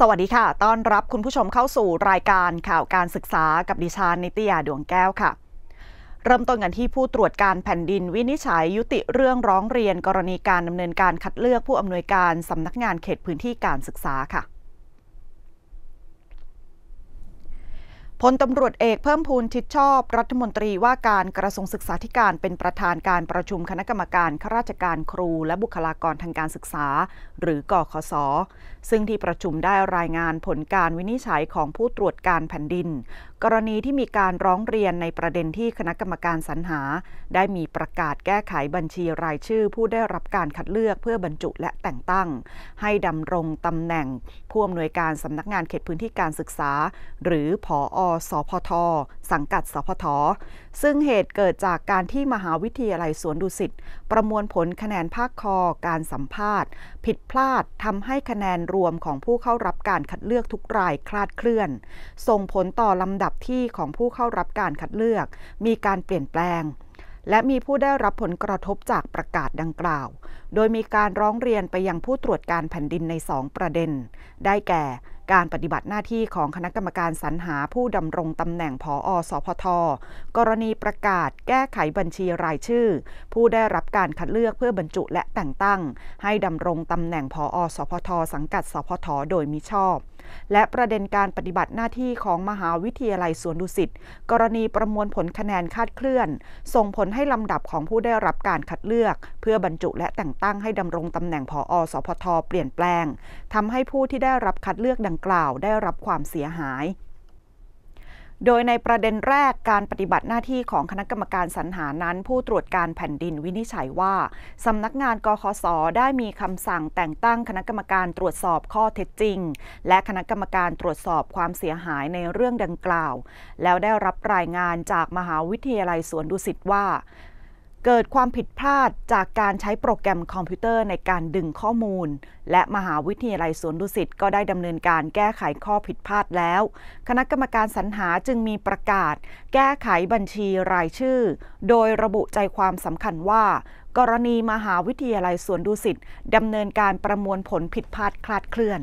สวัสดีค่ะ ต้อนรับคุณผู้ชมเข้าสู่รายการข่าวการศึกษากับดิฉันนิตยาดวงแก้วค่ะ เริ่มต้นกันที่ผู้ตรวจการแผ่นดิน วินิจฉัยยุติเรื่องร้องเรียนกรณีการดำเนินการคัดเลือกผู้อำนวยการสำนักงานเขตพื้นที่การศึกษาค่ะพลตำรวจเอกเพิ่มพูนชิดชอบ รัฐมนตรีว่าการกระทรวงศึกษาธิการ เป็นประธานการประชุมคณะกรรมการข้าราชการครู และบุคลากรทางการศึกษา หรือกอคสซึ่งที่ประชุมได้รายงานผลการวินิจฉัยของผู้ตรวจการแผ่นดิน กรณีที่มีการร้องเรียนในประเด็นที่คณะกรรมการสรรหา ได้มีประกาศแก้ไขบัญชีรายชื่อ ผู้ได้รับการคัดเลือกเพื่อบรรจุและแต่งตั้ง ให้ดำรงตำแหน่ง ผู้อำนวยการสำนักงานเขตพื้นที่การศึกษา หรือผอสพท สังกัด สพท ซึ่งเหตุเกิดจากการที่มหาวิทยาลัยสวนดุสิตประมวลผลคะแนนภาคคอการสัมภาษณ์ ผิดพลาดทำให้คะแนนรวมของผู้เข้ารับการคัดเลือกทุกรายคลาดเคลื่อน ส่งผลต่อลำดับที่ของผู้เข้ารับการคัดเลือก มีการเปลี่ยนแปลงและมีผู้ได้รับผลกระทบจากประกาศดังกล่าว โดยมีการร้องเรียนไปยังผู้ตรวจการแผ่นดินใน2ประเด็น ได้แก่ การปฏิบัติหน้าที่ของคณะกรรมการสรรหา ผู้ดำรงตำแหน่งผออสพท กรณีประกาศแก้ไขบัญชีรายชื่อ ผู้ได้รับการคัดเลือกเพื่อบรรจุและแต่งตั้ง ให้ดำรงตำแหน่งผออสพท สังกัด สพท โดยมิชอบและประเด็นการปฏิบัติหน้าที่ของมหาวิทยาลัยสวนดุสิตกรณีประมวลผลคะแนนคาดเคลื่อน ส่งผลให้ลำดับของผู้ได้รับการคัดเลือก เพื่อบรรจุและแต่งตั้งให้ดำรงตำแหน่งผออสพท เปลี่ยนแปลงทำให้ผู้ที่ได้รับคัดเลือกดังกล่าวได้รับความเสียหายโดยในประเด็นแรกการปฏิบัติหน้าที่ของคณะกรรมการสรรหานั้น ผู้ตรวจการแผ่นดินวินิจฉัยว่า สำนักงานกคสได้มีคำสั่งแต่งตั้งคณะกรรมการตรวจสอบข้อเท็จจริง และคณะกรรมการตรวจสอบความเสียหายในเรื่องดังกล่าว แล้วได้รับรายงานจากมหาวิทยาลัยสวนดุสิตว่าเกิดความผิดพลาดจากการใช้โปรแกรมคอมพิวเตอร์ในการดึงข้อมูล และมหาวิทยาลัยสวนดุสิตก็ได้ดำเนินการแก้ไขข้อผิดพลาดแล้ว คณะกรรมการสรรหาจึงมีประกาศแก้ไขบัญชีรายชื่อ โดยระบุใจความสำคัญว่า กรณีมหาวิทยาลัยสวนดุสิตดำเนินการประมวลผลผิดพลาดคลาดเคลื่อน